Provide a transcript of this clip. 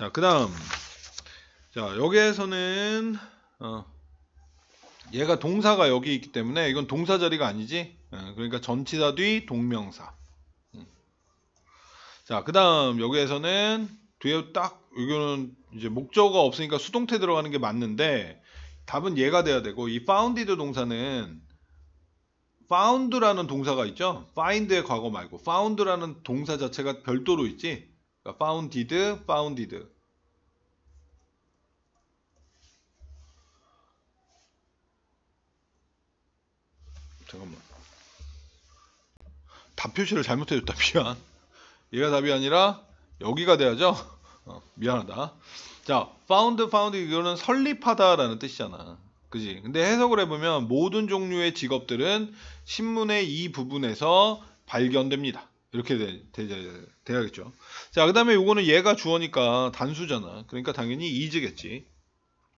자, 그 다음. 자, 여기에서는, 어, 얘가 동사가 여기 있기 때문에 이건 동사 자리가 아니지. 어, 그러니까 전치사 뒤 동명사. 음. 자, 그 다음 여기에서는 뒤에 딱, 이거는 이제 목적어가 없으니까 수동태 들어가는 게 맞는데, 답은 얘가 돼야 되고, 이 founded 동사는 found라는 동사가 있죠. find의 과거 말고 found라는 동사 자체가 별도로 있지. 그러니까 founded, founded. 잠깐만. 답 표시를 잘못해줬다. 미안. 얘가 답이 아니라 여기가 돼야죠. 어, 미안하다. 자, found, found 이거는 설립하다라는 뜻이잖아. 그지? 근데 해석을 해보면 모든 종류의 직업들은 신문의 이 부분에서 발견됩니다. 이렇게 되, 되, 돼야겠죠. 자, 그 다음에 요거는 얘가 주어니까 단수잖아. 그러니까 당연히 이즈겠지.